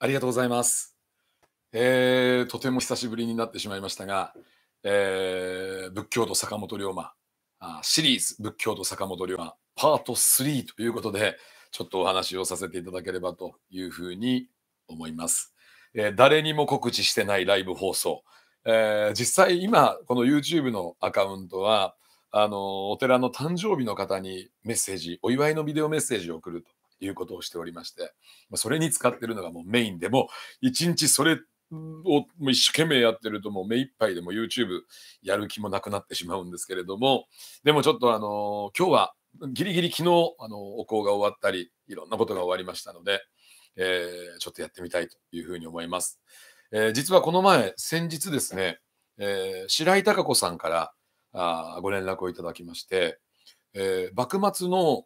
ありがとうございます。えー、とても久しぶりになってしまいましたが、えー、仏教と坂本龍馬シリーズ仏教と坂本龍馬パート3ということで、ちょっとお話をさせていただければというふうに思います。えー、誰にも告知してないライブ放送。えー、実際今、この YouTube のアカウントは、あのお寺の誕生日の方にメッセージ、お祝いのビデオメッセージを送ると。いうことをしておりまして、まあ、それに使ってるのがもうメインでも、一日それを一生懸命やってるともう目いっぱいでも YouTube やる気もなくなってしまうんですけれども、でもちょっとあの、今日はギリギリ昨日、あの、お香が終わったり、いろんなことが終わりましたので、えー、ちょっとやってみたいというふうに思います。えー、実はこの前、先日ですね、えー、白井貴子さんからあご連絡をいただきまして、え幕末の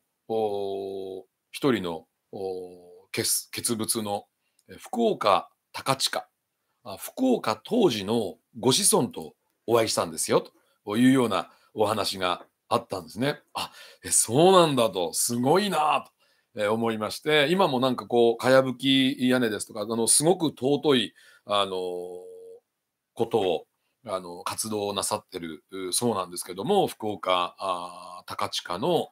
一人の傑物の福岡高近福岡当時のご子孫とお会いしたんですよというようなお話があったんですね。あそうなんだとすごいなと思いまして今もなんかこうかやぶき屋根ですとかあのすごく尊いあのことをあの活動をなさってるそうなんですけども福岡高近の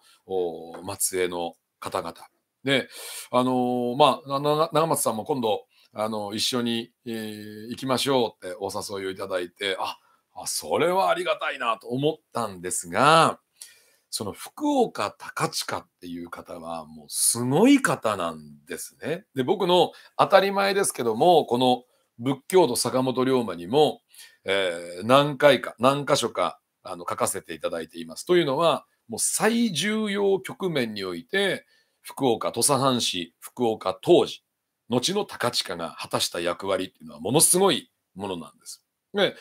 末裔の方々。で、あのー、まあ、長松さんも今度、あの、一緒に、えー、行きましょうってお誘いをいただいて、あ、あそれはありがたいなと思ったんですが、その福岡高近っていう方はもうすごい方なんですね。で、僕の当たり前ですけども、この仏教徒坂本龍馬にも、えー、何回か、何箇所か、あの、書かせていただいています。というのは、もう最重要局面において、福岡土佐藩士、福岡当時、後の高近が果たした役割っていうのはものすごいものなんです。で、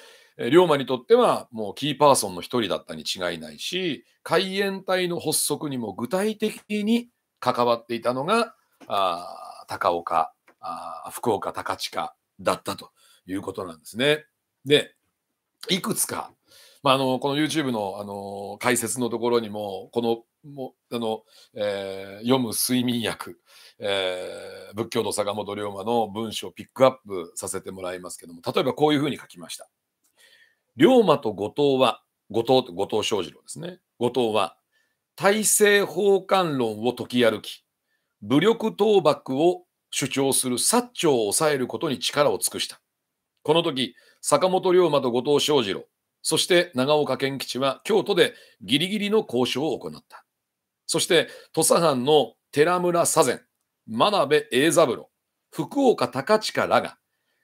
龍馬にとってはもうキーパーソンの一人だったに違いないし、海援隊の発足にも具体的に関わっていたのが、あ高岡あ、福岡高近だったということなんですね。で、いくつかまあ、あのこの YouTube のあの解説のところにもこのもあの、えー、読む睡眠薬、えー、仏教の坂本龍馬の文章をピックアップさせてもらいますけども例えばこういうふうに書きました。龍馬と後藤は後藤後藤翔二郎ですね後藤は大政奉還論を解き歩き武力倒幕を主張する薩長を抑えることに力を尽くした。この時坂本龍馬と後藤翔二郎そして長岡県吉は京都でギリギリの交渉を行った。そして土佐藩の寺村左膳、真鍋栄三郎、福岡高近らが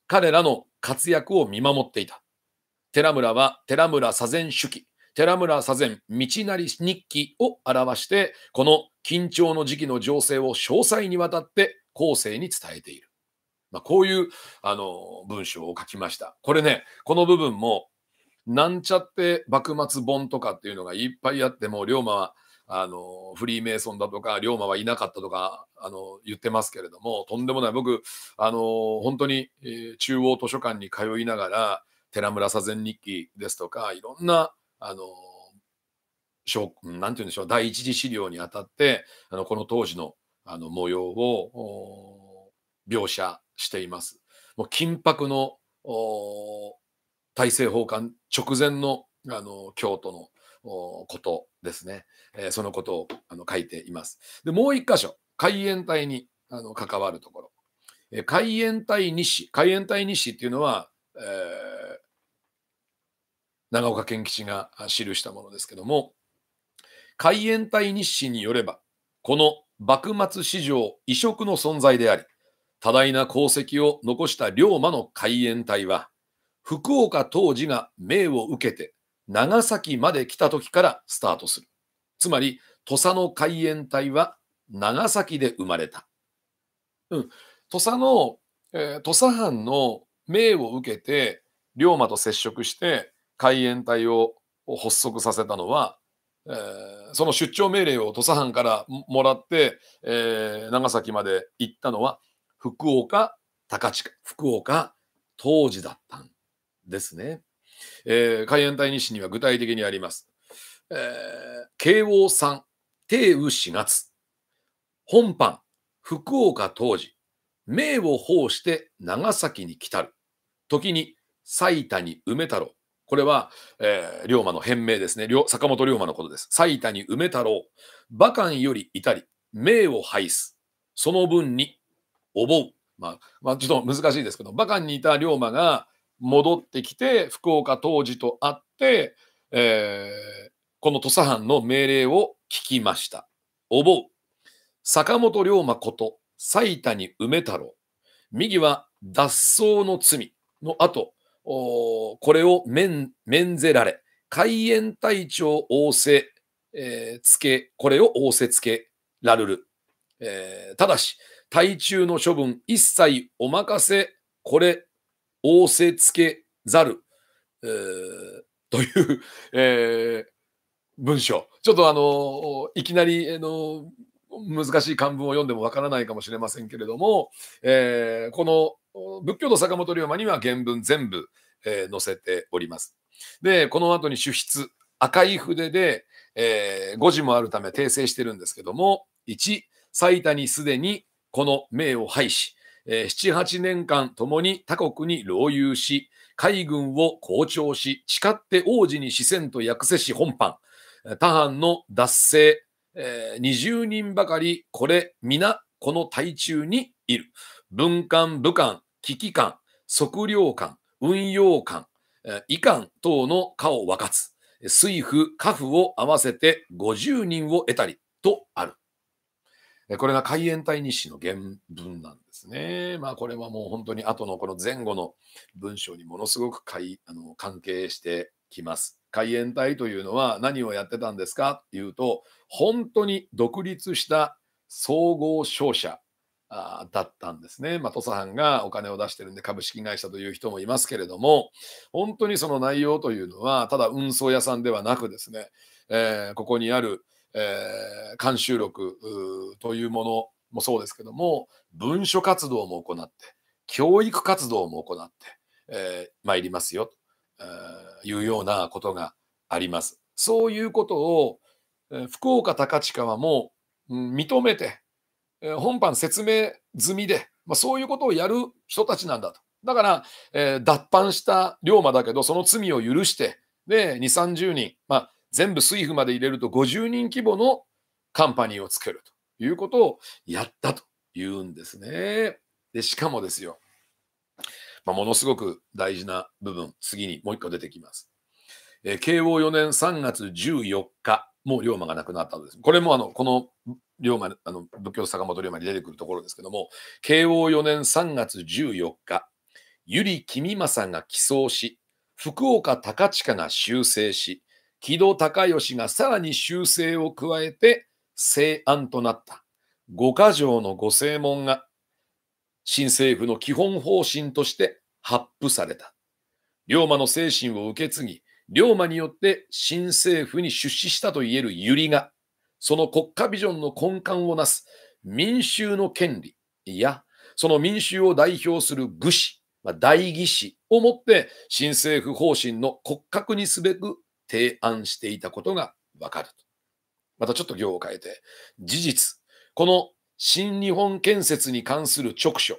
彼らの活躍を見守っていた。寺村は寺村左膳手記、寺村左膳道成日記を表して、この緊張の時期の情勢を詳細にわたって後世に伝えている。まあ、こういうあの文章を書きました。これね、この部分もなんちゃって幕末本とかっていうのがいっぱいあっても、龍馬は、あの、フリーメイソンだとか、龍馬はいなかったとか、あの、言ってますけれども、とんでもない。僕、あの、本当に、えー、中央図書館に通いながら、寺村左膳日記ですとか、いろんな、あの、なんて言うんでしょう、第一次資料にあたって、あの、この当時の、あの、模様を、描写しています。もう、金箔の、大政奉還直前のあの京都のことですね、えー、そのことをあの書いています。でもう一箇所海援隊にあの関わるところ、えー、海援隊日誌、海援隊日誌っていうのは、えー、長岡県吉が記したものですけども海援隊日誌によればこの幕末史上異色の存在であり多大な功績を残した龍馬の海援隊は福岡当時が命を受けて長崎まで来た時からスタートする。つまり、土佐の海援隊は長崎で生まれた。うん。土佐の、えー、土佐藩の命を受けて、龍馬と接触して海援隊を発足させたのは、えー、その出張命令を土佐藩からもらって、えー、長崎まで行ったのは、福岡高近、福岡当時だったんですね。えー、海援隊日誌には具体的にあります。えー、慶応三、帝雨四月、本藩、福岡当時、名を奉して長崎に来たる。時に埼谷梅太郎。これは、えー、龍馬の変名ですね。坂本龍馬のことです。埼谷梅太郎。馬漢より至り、名を拝す。その分に、おぼう。まあ、まあ、ちょっと難しいですけど、馬漢にいた龍馬が、戻ってきて、福岡当時と会って、えー、この土佐藩の命令を聞きました。おぼう。坂本龍馬こと、埼谷梅太郎。右は脱走の罪の後、これを免免ぜられ、海援隊長仰せ、えー、つけ、これを仰せつけられる。えー、ただし、隊中の処分一切お任せ、これ仰せつけざる、えー、という、えー、文章。ちょっとあの、いきなり、あの、難しい漢文を読んでもわからないかもしれませんけれども、えー、この仏教の坂本龍馬には原文全部、えー、載せております。で、この後に主筆、赤い筆で、えー、5字もあるため訂正してるんですけども、1、最多にすでにこの名を廃し、え7、8年間ともに他国に老遊し、海軍を好調し、誓って王子に四川と訳せし本藩、他藩の脱制、えー、20人ばかり、これ皆この体中にいる。文官、武官、危機官、測量官、運用官、遺官等の科を分かつ、水夫、家父を合わせて50人を得たりとある。これが海援隊日誌の原文なんですね。まあこれはもう本当に後のこの前後の文章にものすごくあの関係してきます。海援隊というのは何をやってたんですかっていうと本当に独立した総合商社だったんですね。まあ、土佐藩がお金を出してるんで株式会社という人もいますけれども、本当にその内容というのは、ただ運送屋さんではなくですね、えー、ここにあるえー、監修録というものもそうですけども文書活動も行って教育活動も行って、えー、参りますよというようなことがあります。そういうことを福岡高知川もう認めて本般説明済みで、まあ、そういうことをやる人たちなんだと。だから、えー、脱藩した龍馬だけどその罪を許してで2 3 0人、まあ、全部水夫まで入れると50人規模のカンパニーを作るということをやったというんですね。で、しかもですよ、まあ、ものすごく大事な部分、次にもう一個出てきます。えー、慶応4年3月14日、もう龍馬が亡くなったんです。これもあの、この龍馬、あの、仏教坂本龍馬に出てくるところですけども、慶応4年3月14日、百合公正が起草し、福岡高近が修正し、木戸孝義がさらに修正を加えて正案となった五箇条の御正門が新政府の基本方針として発布された。龍馬の精神を受け継ぎ、龍馬によって新政府に出資したといえる百合が、その国家ビジョンの根幹をなす民衆の権利いや、その民衆を代表する武士、まあ、大義士をもって新政府方針の骨格にすべく提案していたことがわかるまたちょっと行を変えて、事実、この新日本建設に関する直書、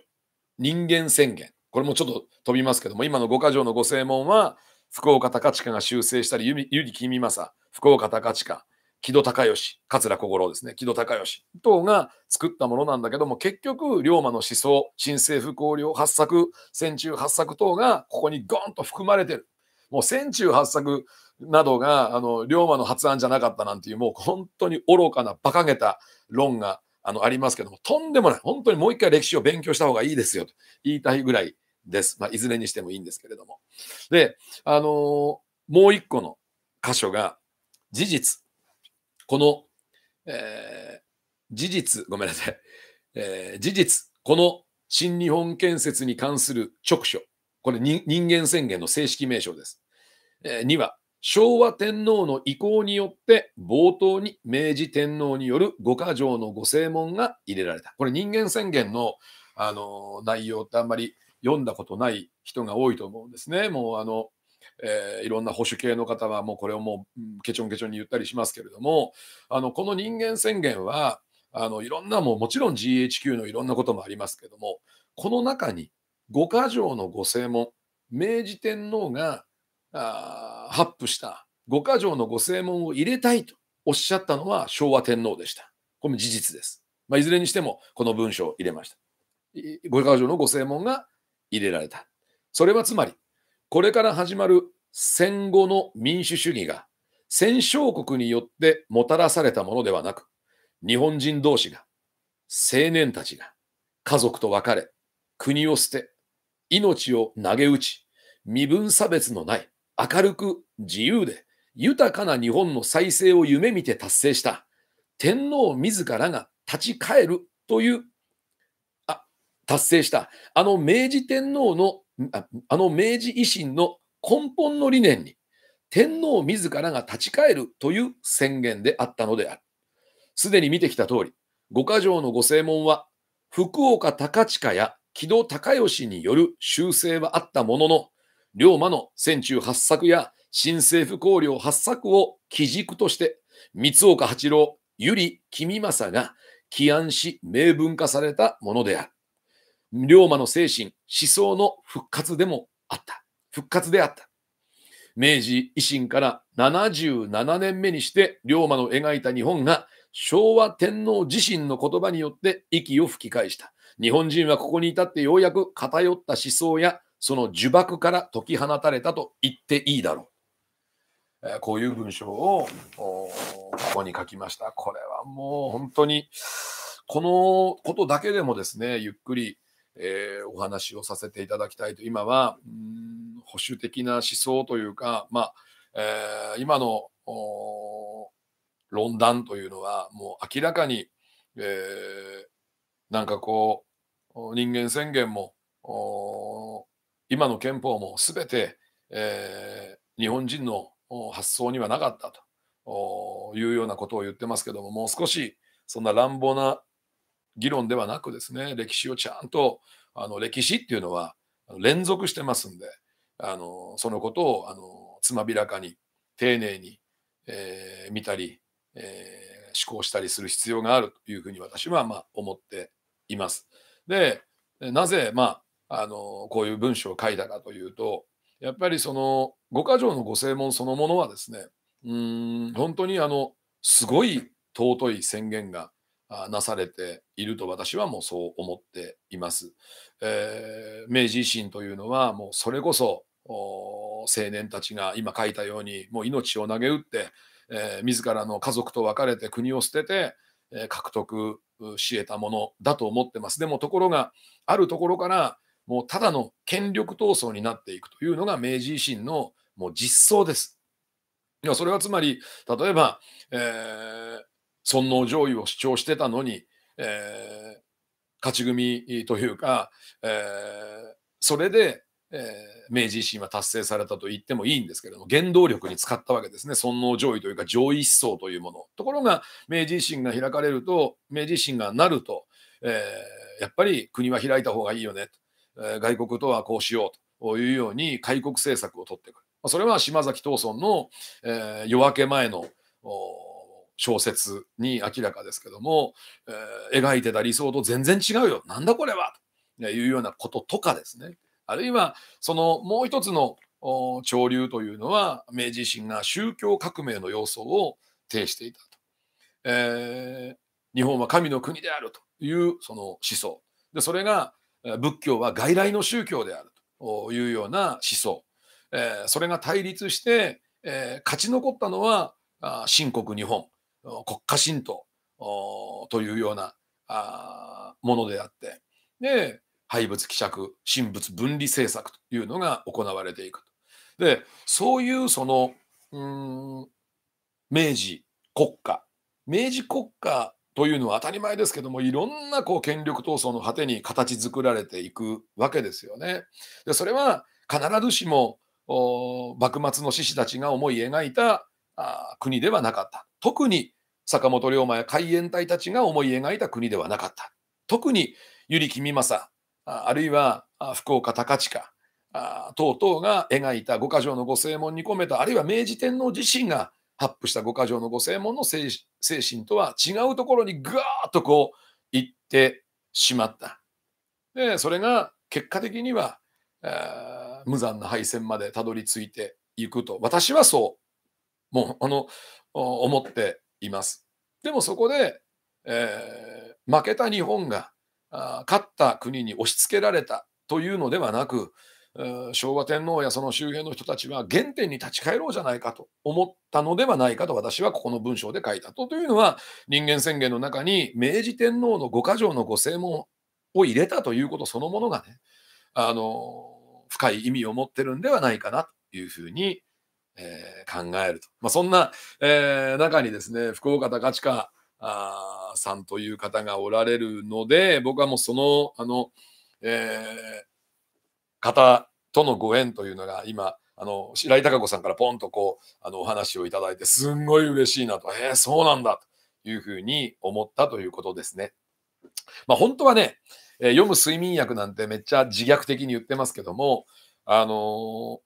人間宣言、これもちょっと飛びますけども、今の5か条のご正門は、福岡高親が修正したり、ゆり君正、福岡高親、木戸孝義、桂小五郎ですね、木戸孝義等が作ったものなんだけども、結局、龍馬の思想、新政府公領八作、戦中八作等がここにゴンと含まれてる。もう戦中八作、などが、あの、龍馬の発案じゃなかったなんていう、もう本当に愚かな、馬鹿げた論が、あの、ありますけども、とんでもない。本当にもう一回歴史を勉強した方がいいですよ、と言いたいぐらいです。まあ、いずれにしてもいいんですけれども。で、あのー、もう一個の箇所が、事実。この、えー、事実、ごめんなさい。えー、事実、この新日本建設に関する直書。これ人間宣言の正式名称です。えー、には、昭和天皇の意向によって冒頭に明治天皇による五箇条の御正門が入れられた。これ人間宣言のあの内容ってあんまり読んだことない人が多いと思うんですね。もうあの、えー、いろんな保守系の方はもうこれをもうケチョンケチョンに言ったりしますけれどもあのこの人間宣言はあのいろんなもうもちろん GHQ のいろんなこともありますけどもこの中に五箇条の御正門明治天皇があ発布した五箇条の御正門を入れたいとおっしゃったのは昭和天皇でした。これも事実です。まあ、いずれにしてもこの文章を入れました。五箇条の御正門が入れられた。それはつまり、これから始まる戦後の民主主義が戦勝国によってもたらされたものではなく、日本人同士が、青年たちが家族と別れ、国を捨て、命を投げ打ち、身分差別のない明るく自由で豊かな日本の再生を夢見て達成した天皇自らが立ち返るというあ達成したあの明治天皇のあの明治維新の根本の理念に天皇自らが立ち返るという宣言であったのである。すでに見てきた通り、五箇条のご正門は福岡高近や木戸高義による修正はあったものの、龍馬の戦中八作や新政府綱領八作を基軸として、三岡八郎、百合君政が起案し明文化されたものである。龍馬の精神、思想の復活でもあった。復活であった。明治維新から77年目にして龍馬の描いた日本が昭和天皇自身の言葉によって息を吹き返した。日本人はここに至ってようやく偏った思想やその呪縛から解き放たれたと言っていいだろう。えこういう文章をここに書きました。これはもう本当に、このことだけでもですね、ゆっくり、えー、お話をさせていただきたいと、今は、うん保守的な思想というか、まあ、えー、今の論壇というのは、もう明らかに、えー、なんかこう、人間宣言も、今の憲法も全て、えー、日本人の発想にはなかったというようなことを言ってますけども、もう少しそんな乱暴な議論ではなくですね、歴史をちゃんと、あの歴史っていうのは連続してますんで、あのそのことをあのつまびらかに、丁寧に、えー、見たり、えー、思考したりする必要があるというふうに私はまあ思っています。で、なぜ、まあ、あのこういう文章を書いたかというとやっぱりその五箇条の御正門そのものはですねうん本当にあのすごい尊い宣言がなされていると私はもうそう思っています。えー、明治維新というのはもうそれこそ青年たちが今書いたようにもう命を投げ打って、えー、自らの家族と別れて国を捨てて、えー、獲得し得たものだと思ってます。でもところがあるところからもうただの権力闘争になっていくというのが明治維新のもう実相です。いやそれはつまり、例えば、えー、尊皇攘夷を主張してたのに、えー、勝ち組というか、えー、それで、えー、明治維新は達成されたと言ってもいいんですけれども、原動力に使ったわけですね。尊皇攘夷というか、攘夷思想というもの。ところが、明治維新が開かれると、明治維新がなると、えー、やっぱり国は開いた方がいいよね。外国とはこうしようというように開国政策を取ってくる。それは島崎藤村の、え夜明け前の小説に明らかですけども、え描いてた理想と全然違うよ。なんだこれはというようなこととかですね。あるいはそのもう一つの潮流というのは明治維新が宗教革命の要素を呈していたと、えー、日本は神の国であるというその思想でそれが仏教は外来の宗教であるというような思想、えそれが対立して、え勝ち残ったのは新国日本国家神道というようなものであってで廃仏希釈神仏分離政策というのが行われていくと。でそういうそのうん明治国家明治国家というのは当たり前ですけどもいろんなこう権力闘争の果てに形作られていくわけですよね。でそれは必ずしも幕末の志士たちが思い描いたあ国ではなかった。特に坂本龍馬や海援隊たちが思い描いた国ではなかった。特に百合公正あるいは福岡高近等々が描いた五箇条のご正門に込めたあるいは明治天皇自身が発布した五箇条のご正門の精神とは違うところにガーッとこう行ってしまった。で、それが結果的には、え無残な敗戦までたどり着いていくと、私はそう、もう、あの、思っています。でもそこで、えー、負けた日本が勝った国に押し付けられたというのではなく、昭和天皇やその周辺の人たちは原点に立ち返ろうじゃないかと思ったのではないかと私はここの文章で書いたと。というのは人間宣言の中に明治天皇の五箇条のご正門を入れたということそのものがねあの深い意味を持ってるんではないかなというふうに、えー、考えると、まあ、そんな、えー、中にですね福岡高知さんという方がおられるので僕はもうそのあの、えー方とのご縁というのが今、あの白井孝子さんからポンとこうあのお話をいただいてすんごい嬉しいなと、えー、そうなんだというふうに思ったということですね。まあ、本当はね、えー、読む睡眠薬なんてめっちゃ自虐的に言ってますけども、あのー、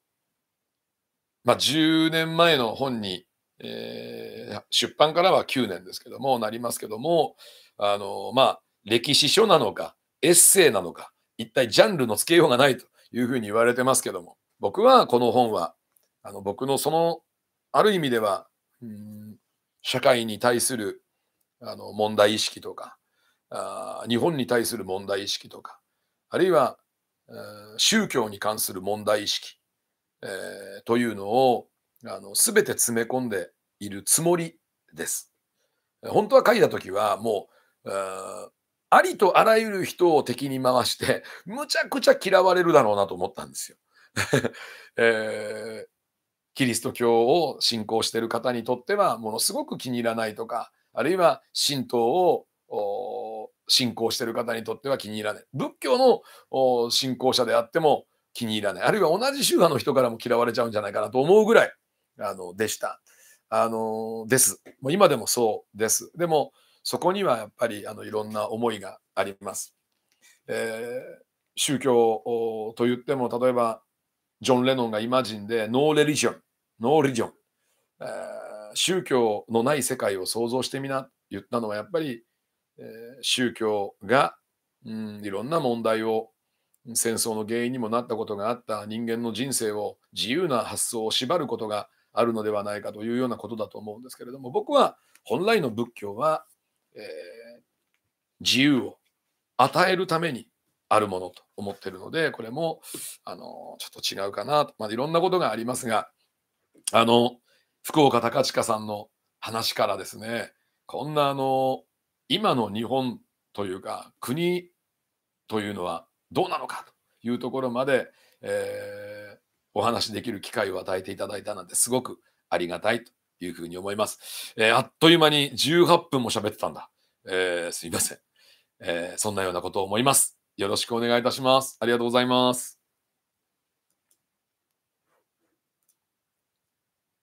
まあ、10年前の本に、えー、出版からは9年ですけどもなりますけども、あのまあ、歴史書なのかエッセイなのか一体ジャンルのつけようがないというふうに言われてますけども、僕はこの本は、あの僕のその、ある意味では、うん社会に対するあの問題意識とかあ、日本に対する問題意識とか、あるいは宗教に関する問題意識、えー、というのをあの全て詰め込んでいるつもりです。本当は書いた時はもうありとあらゆる人を敵に回して、むちゃくちゃ嫌われるだろうなと思ったんですよ。えー、キリスト教を信仰している方にとっては、ものすごく気に入らないとか、あるいは神道を信仰している方にとっては気に入らない。仏教の信仰者であっても気に入らない。あるいは同じ宗派の人からも嫌われちゃうんじゃないかなと思うぐらいあのでした。あのです。もう今でもそうです。でも、そこにはやっぱりあのいろんな思いがあります。えー、宗教と言っても例えばジョン・レノンがイマジンでノーレリジョン、ノーリジョン、えー、宗教のない世界を想像してみなと言ったのはやっぱり、えー、宗教が、うん、いろんな問題を戦争の原因にもなったことがあった人間の人生を自由な発想を縛ることがあるのではないかというようなことだと思うんですけれども僕は本来の仏教はえー、自由を与えるためにあるものと思ってるので、これも、あの、ちょっと違うかなと。まあ、いろんなことがありますが、あの、福岡高親さんの話からですね、こんなあの、今の日本というか、国というのはどうなのかというところまで、えー、お話しできる機会を与えていただいたなんてすごくありがたいというふうに思います。えー、あっという間に18分も喋ってたんだ。えー、すいません、えー。そんなようなことを思います。よろしくお願いいたします。ありがとうございます。